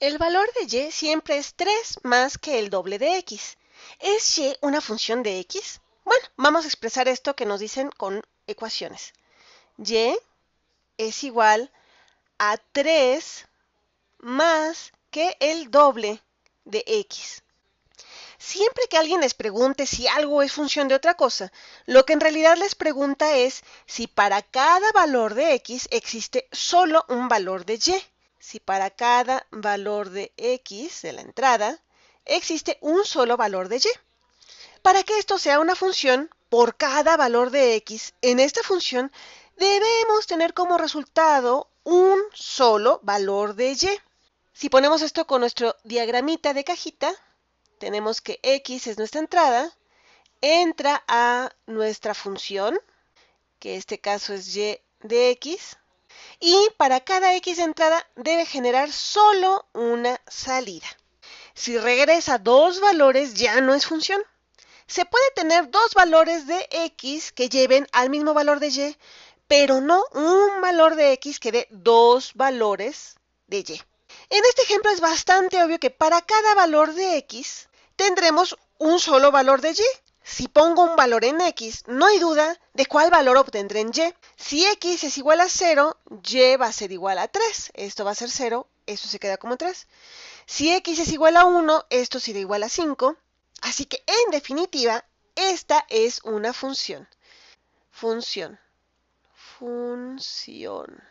El valor de y siempre es 3 más que el doble de x. ¿Es y una función de x? Bueno, vamos a expresar esto que nos dicen con ecuaciones. y es igual a 3 más que el doble de x. Siempre que alguien les pregunte si algo es función de otra cosa, lo que en realidad les pregunta es si para cada valor de x existe solo un valor de y si para cada valor de x de la entrada existe un solo valor de y. Para que esto sea una función por cada valor de x en esta función, debemos tener como resultado un solo valor de y. Si ponemos esto con nuestro diagramita de cajita, tenemos que x es nuestra entrada, entra a nuestra función, que en este caso es y de x, y para cada X entrada debe generar solo una salida. Si regresa dos valores ya no es función. Se puede tener dos valores de X que lleven al mismo valor de Y, pero no un valor de X que dé dos valores de Y. En este ejemplo es bastante obvio que para cada valor de X tendremos un solo valor de Y, si pongo un valor en x, no hay duda de cuál valor obtendré en y. Si x es igual a 0, y va a ser igual a 3. Esto va a ser 0, esto se queda como 3. Si x es igual a 1, esto será igual a 5. Así que, en definitiva, esta es una función. Función. Función.